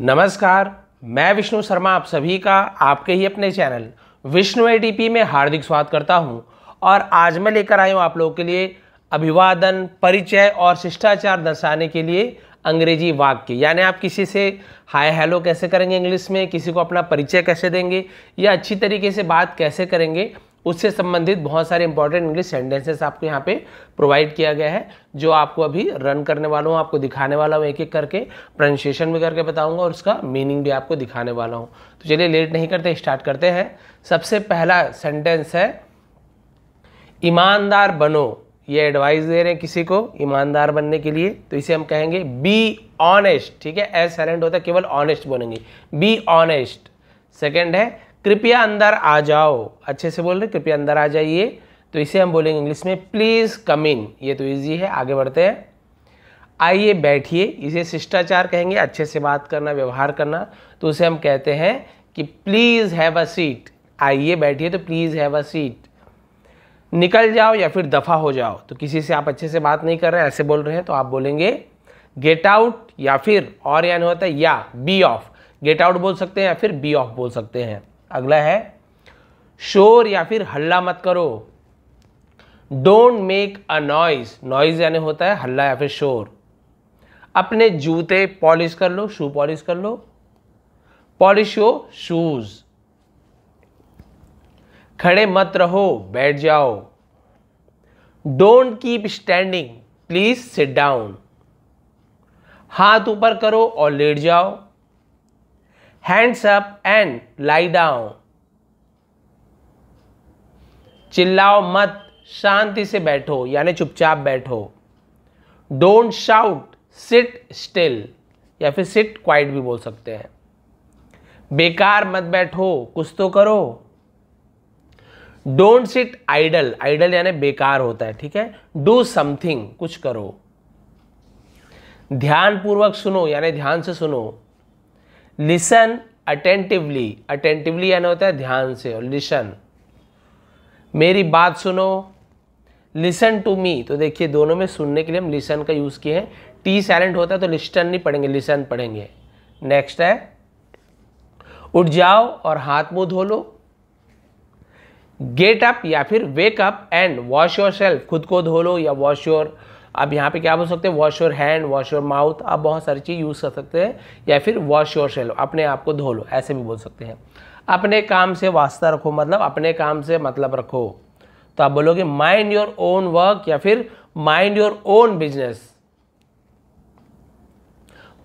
नमस्कार मैं विष्णु शर्मा आप सभी का आपके ही अपने चैनल विष्णु ए में हार्दिक स्वागत करता हूं और आज मैं लेकर आई हूं आप लोगों के लिए अभिवादन परिचय और शिष्टाचार दर्शाने के लिए अंग्रेजी वाक्य यानी आप किसी से हाय हेलो कैसे करेंगे इंग्लिश में किसी को अपना परिचय कैसे देंगे या अच्छी तरीके से बात कैसे करेंगे उससे संबंधित बहुत सारे इंपॉर्टेंट इंग्लिश सेंटेंसेस आपको यहाँ पे प्रोवाइड किया गया है जो आपको अभी रन करने वाला हूँ आपको दिखाने वाला हूँ एक एक करके प्रोनाउंसिएशन भी करके बताऊँगा और उसका मीनिंग भी आपको दिखाने वाला हूँ तो चलिए लेट नहीं करते स्टार्ट करते हैं सबसे पहला सेंटेंस है ईमानदार बनो ये एडवाइस दे रहे हैं किसी को ईमानदार बनने के लिए तो इसे हम कहेंगे बी ऑनेस्ट ठीक है एज सैलेंट होता है केवल ऑनेस्ट बोलेंगे बी ऑनेस्ट सेकेंड है कृपया अंदर आ जाओ अच्छे से बोल रहे कृपया अंदर आ जाइए तो इसे हम बोलेंगे इंग्लिश में प्लीज़ कम इन ये तो ईजी है आगे बढ़ते हैं आइए बैठिए इसे शिष्टाचार कहेंगे अच्छे से बात करना व्यवहार करना तो उसे हम कहते हैं कि प्लीज़ हैव अ सीट आइए बैठिए तो प्लीज़ हैव अ सीट निकल जाओ या फिर दफ़ा हो जाओ तो किसी से आप अच्छे से बात नहीं कर रहे हैं ऐसे बोल रहे हैं तो आप बोलेंगे गेट आउट या फिर और यानी होता है या बी ऑफ गेट आउट बोल सकते हैं या फिर बी ऑफ बोल सकते हैं अगला है शोर या फिर हल्ला मत करो don't make a noise noise यानी होता है हल्ला या फिर शोर अपने जूते पॉलिश कर लो शू पॉलिश कर लो पॉलिश यो शूज खड़े मत रहो बैठ जाओ don't keep standing please sit down हाथ ऊपर करो और लेट जाओ hands up and lie down चिल्लाओ मत शांति से बैठो यानी चुपचाप बैठो डोंट शाउट सिट स्टिल या फिर सिट क्वाइट भी बोल सकते हैं बेकार मत बैठो कुछ तो करो डोंट सिट आइडल आइडल यानी बेकार होता है ठीक है डू समथिंग कुछ करो ध्यानपूर्वक सुनो यानी ध्यान से सुनो लिसन अटेंटिवली अटेंटिवली यानी होता है ध्यान से और लिसन मेरी बात सुनो लिसन टू मी तो देखिए दोनों में सुनने के लिए हम लिसन का यूज़ किए हैं टी साइलेंट होता है तो लिस्टन नहीं पढ़ेंगे लिसन पढ़ेंगे नेक्स्ट है उठ जाओ और हाथ मुंह धो लो गेट अप या फिर wake up and wash your self खुद को धो लो या वॉश योर आप यहाँ पे क्या बोल सकते हैं wash your hand wash your mouth आप बहुत सारी चीज़ यूज़ कर सकते हैं या फिर वॉश योर शेलो अपने आप को धो लो ऐसे भी बोल सकते हैं अपने काम से वास्ता रखो मतलब अपने काम से मतलब रखो तो आप बोलोगे माइंड योर ओन वर्क या फिर माइंड योर ओन बिजनेस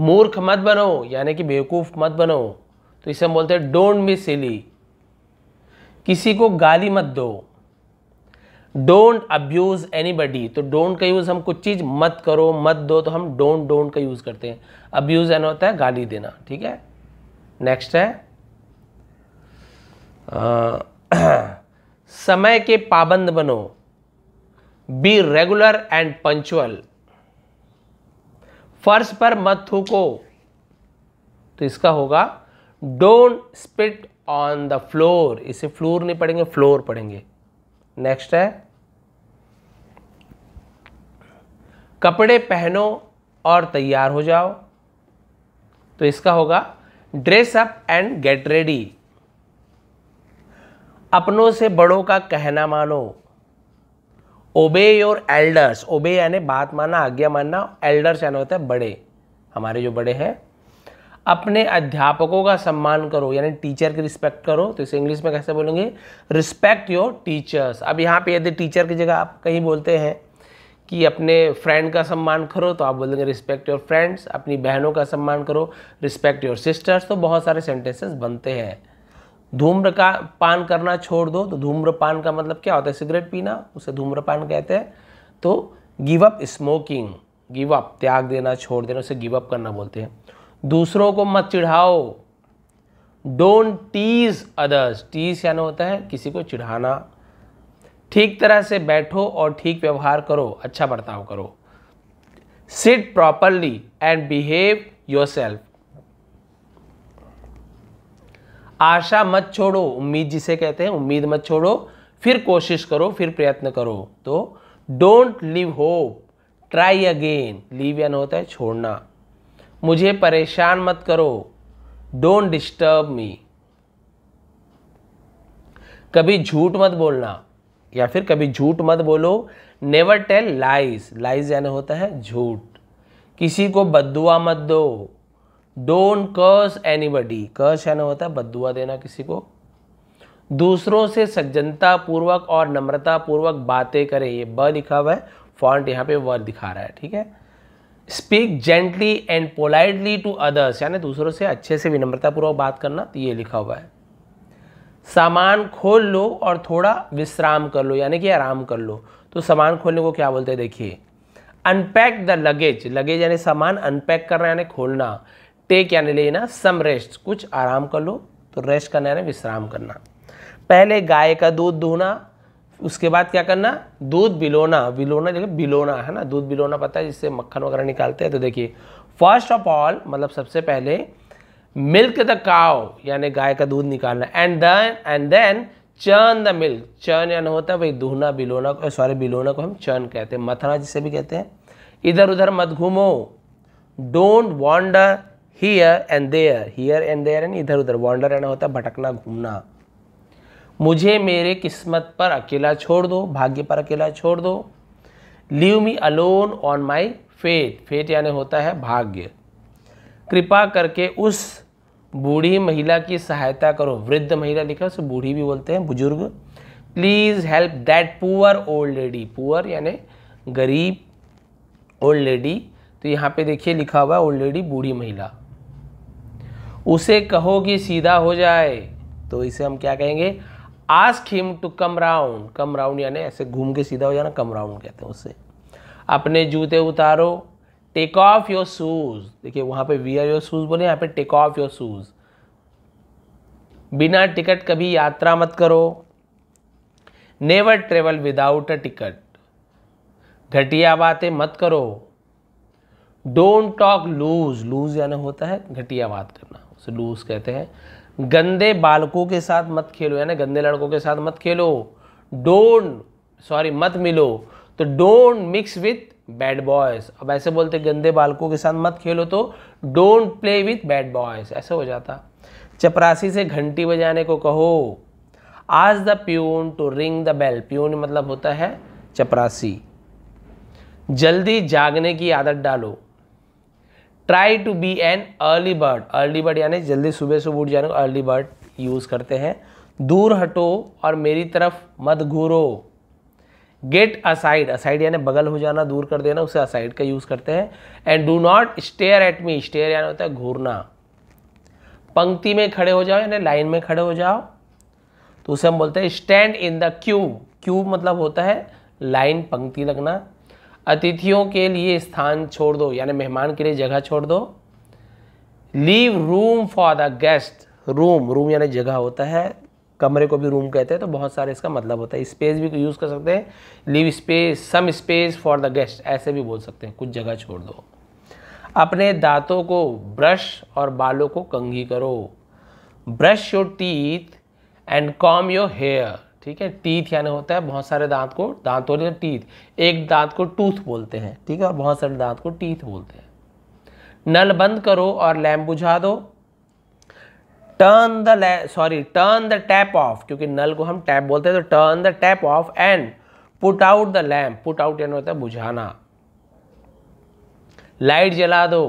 मूर्ख मत बनो यानी कि बेवकूफ़ मत बनो तो इसे हम बोलते हैं डोंट बी सिली किसी को गाली मत दो डोंट अब्यूज़ एनीबडी तो डोंट का यूज़ हम कुछ चीज़ मत करो मत दो तो हम डोंट डोंट का यूज़ करते हैं अब्यूज़ एन होता है गाली देना ठीक है नेक्स्ट है आ, समय के पाबंद बनो बी रेगुलर एंड पंचुअल फर्श पर मत थूको तो इसका होगा don't spit on the floor इसे फ्लोर नहीं पढ़ेंगे फ्लोर पढ़ेंगे नेक्स्ट है कपड़े पहनो और तैयार हो जाओ तो इसका होगा dress up and get ready अपनों से बड़ों का कहना मानो ओबे योर एल्डर्स ओबे यानी बात माना आज्ञा मानना एल्डर्स यानी होता है बड़े हमारे जो बड़े हैं अपने अध्यापकों का सम्मान करो यानी टीचर की रिस्पेक्ट करो तो इसे इंग्लिश में कैसे बोलेंगे रिस्पेक्ट योर टीचर्स अब यहाँ पे यदि टीचर की जगह आप कहीं बोलते हैं कि अपने फ्रेंड का सम्मान करो तो आप बोलेंगे रिस्पेक्ट योर फ्रेंड्स अपनी बहनों का सम्मान करो रिस्पेक्ट योर सिस्टर्स तो बहुत सारे सेंटेंसेस बनते हैं धूम्र का पान करना छोड़ दो तो धूम्रपान का मतलब क्या होता है सिगरेट पीना उसे धूम्रपान कहते हैं तो give up smoking give up त्याग देना छोड़ देना उसे गिव अप करना बोलते हैं दूसरों को मत चिढ़ाओ डोंट टीज अदर्स टीज यानी होता है किसी को चिढ़ाना ठीक तरह से बैठो और ठीक व्यवहार करो अच्छा बर्ताव करो sit properly and behave your self आशा मत छोड़ो उम्मीद जिसे कहते हैं उम्मीद मत छोड़ो फिर कोशिश करो फिर प्रयत्न करो तो don't leave hope try again leave यान होता है छोड़ना मुझे परेशान मत करो डोंट डिस्टर्ब मी कभी झूठ मत बोलना या फिर कभी झूठ मत बोलो नेवर टेल लाइज लाइज यानी होता है झूठ किसी को बदुआ मत दो डोंट कर्स एनीबडी कर्स यानी होता है बदुआ देना किसी को दूसरों से सज्जनता पूर्वक और नम्रता पूर्वक बातें करें ये ब लिखा हुआ है फॉन्ट यहाँ पे व दिखा रहा है ठीक है speak gently and politely to others यानी दूसरों से अच्छे से विनम्रतापूर्वक बात करना तो ये लिखा हुआ है सामान खोल लो और थोड़ा विश्राम कर लो यानी कि आराम कर लो तो सामान खोलने को क्या बोलते हैं देखिए अनपैक द लगेज लगेज यानी सामान अनपैक करना यानी खोलना टेक यानी लेना सम रेस्ट कुछ आराम कर लो तो रेस्ट करना यानी विश्राम करना पहले गाय का दूध धोना उसके बाद क्या करना दूध बिलोना बिलोना देखिए बिलोना है ना दूध बिलोना पता है जिससे मक्खन वगैरह निकालते हैं तो देखिए फर्स्ट ऑफ ऑल मतलब सबसे पहले मिल्क द काव यानी गाय का दूध निकालना and then and then churn the milk churn यानी होता है भाई दूहना बिलोना को सॉरी बिलोना को हम चर्न कहते हैं मथना जिसे भी कहते हैं इधर उधर मत घूमो don't wander here and there here and there and इधर उधर वॉन्डर यानी होता है भटकना घूमना मुझे मेरे किस्मत पर अकेला छोड़ दो भाग्य पर अकेला छोड़ दो leave me alone on my fate fate यानी होता है भाग्य कृपा करके उस बूढ़ी महिला की सहायता करो वृद्ध महिला लिखा उसे बूढ़ी भी बोलते हैं बुजुर्ग please help that poor old lady poor यानी गरीब ओल्ड लेडी तो यहाँ पे देखिए लिखा हुआ है ओल्ड लेडी बूढ़ी महिला उसे कहो कि सीधा हो जाए तो इसे हम क्या कहेंगे ask him to come round come round यानी ऐसे घूम के सीधा हो जाना कम राउंड कहते हैं उसे अपने जूते उतारो टेक ऑफ योर शूज देखिए वहां पे वी आर योर शूज बोले यहाँ पे टेक ऑफ योर शूज बिना टिकट कभी यात्रा मत करो never travel without a ticket घटिया बातें मत करो डोंट टॉक लूज लूज यानी होता है घटिया बात करना उसे लूज कहते हैं गंदे बालकों के साथ मत खेलो यानी गंदे लड़कों के साथ मत खेलो डोंट सॉरी मत मिलो तो don't mix with bad boys अब ऐसे बोलते गंदे बालकों के साथ मत खेलो तो don't play with bad boys ऐसा हो जाता चपरासी से घंटी बजाने को कहो ask the peon to ring the bell peon मतलब होता है चपरासी जल्दी जागने की आदत डालो try to be an early bird early bird यानी जल्दी सुबह सुबह उठ जाने को अर्ली बर्ड यूज़ करते हैं दूर हटो और मेरी तरफ मत घूरो गेट असाइड असाइड यानी बगल हो जाना दूर कर देना उसे असाइड का यूज़ करते हैं and do not stare at me stare यानी होता है घूरना पंक्ति में खड़े हो जाओ यानी लाइन में खड़े हो जाओ तो उसे हम बोलते हैं stand in the queue queue मतलब होता है लाइन पंक्ति लगना अतिथियों के लिए स्थान छोड़ दो यानी मेहमान के लिए जगह छोड़ दो leave room for the guest room room यानी जगह होता है कमरे को भी रूम कहते हैं तो बहुत सारे इसका मतलब होता है स्पेस भी यूज़ कर सकते हैं leave space some space for the guest ऐसे भी बोल सकते हैं कुछ जगह छोड़ दो अपने दांतों को ब्रश और बालों को कंघी करो brush your teeth and comb your hair ठीक है टीथ यानी होता है बहुत सारे दांत को दांत हैं टीथ एक दांत को टूथ बोलते हैं ठीक है और बहुत सारे दांत को टीथ बोलते हैं नल बंद करो और लैम्प बुझा दो turn the sorry turn the tap off क्योंकि नल को हम टैप बोलते हैं तो turn the tap off and put out the lamp put out यानी होता है बुझाना लाइट जला दो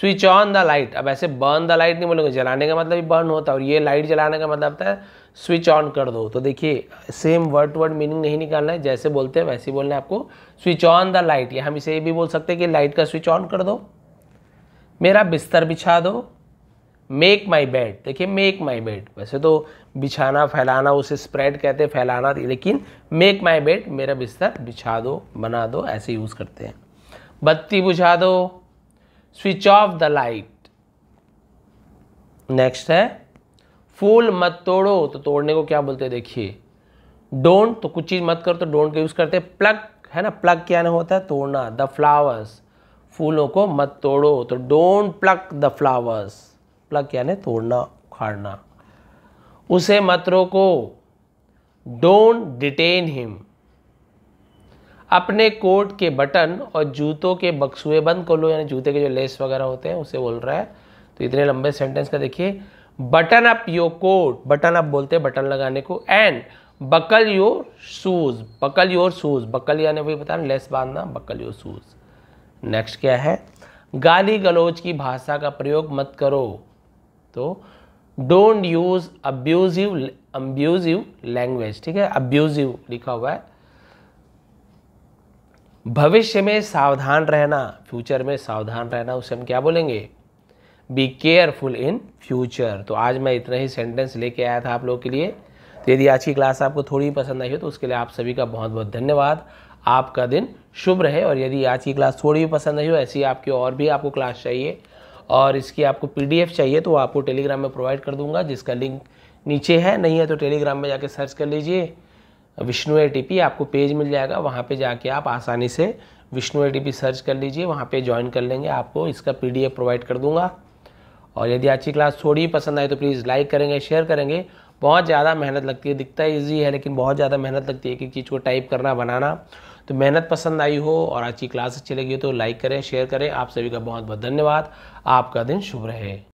स्विच ऑन द लाइट अब ऐसे बर्न द लाइट नहीं बोलेंगे जलाने का मतलब बर्न होता है और ये लाइट जलाने का मतलब होता है स्विच ऑन कर दो तो देखिए same word to word meaning नहीं निकालना है जैसे बोलते हैं वैसे ही बोलना है आपको स्विच ऑन द लाइट या हम इसे ये भी बोल सकते हैं कि लाइट का स्विच ऑन कर दो मेरा बिस्तर बिछा दो मेक माई बेड देखिए मेक माई बेड वैसे तो बिछाना फैलाना उसे स्प्रेड कहते हैं फैलाना लेकिन मेक माई बेड मेरा बिस्तर बिछा दो बना दो ऐसे यूज़ करते हैं बत्ती बुझा दो switch off the light next है फूल मत तोड़ो तो तोड़ने को क्या बोलते हैं देखिए डोंट तो कुछ चीज़ मत करो तो डोंट का यूज़ करते हैं प्लग है ना प्लग क्या ना होता है तोड़ना द फ्लावर्स फूलों को मत तोड़ो तो don't pluck the flowers plug यानी तोड़ना उखाड़ना उसे मत रोको डोंट डिटेन हिम अपने कोट के बटन और जूतों के बक्सुए बंद कर लो यानी जूते के जो लेस वगैरह होते हैं उसे बोल रहा है तो इतने लंबे सेंटेंस का देखिए button up your coat button up बोलते हैं बटन लगाने को and buckle your shoes buckle your shoes buckle यानी वही बता लेस बांधना बकल योर शूज़ नेक्स्ट क्या है गाली गलोच की भाषा का प्रयोग मत करो तो don't use abusive abusive language ठीक है अब्यूजिव लिखा हुआ है भविष्य में सावधान रहना फ्यूचर में सावधान रहना उसे हम क्या बोलेंगे बी केयरफुल इन फ्यूचर तो आज मैं इतना ही सेंटेंस लेके आया था आप लोगों के लिए तो यदि आज की क्लास आपको थोड़ी पसंद आई हो तो उसके लिए आप सभी का बहुत बहुत धन्यवाद आपका दिन शुभ रहे और यदि आज की क्लास थोड़ी भी पसंद आई हो ऐसी आपकी और भी आपको क्लास चाहिए और इसकी आपको पी चाहिए तो आपको टेलीग्राम में प्रोवाइड कर दूंगा जिसका लिंक नीचे है नहीं है तो टेलीग्राम में जाके सर्च कर लीजिए विष्णु ए आपको पेज मिल जाएगा वहाँ पे जाके आप आसानी से विष्णु ए सर्च कर लीजिए वहाँ पे ज्वाइन कर लेंगे आपको इसका पी प्रोवाइड कर दूँगा और यदि अच्छी क्लास थोड़ी पसंद आए तो प्लीज़ लाइक करेंगे शेयर करेंगे बहुत ज़्यादा मेहनत लगती है दिखता ईजी है लेकिन बहुत ज़्यादा मेहनत लगती है एक एक चीज़ को टाइप करना बनाना तो मेहनत पसंद आई हो और आज की क्लास अच्छी लगी हो तो लाइक करें शेयर करें आप सभी का बहुत बहुत धन्यवाद आपका दिन शुभ रहे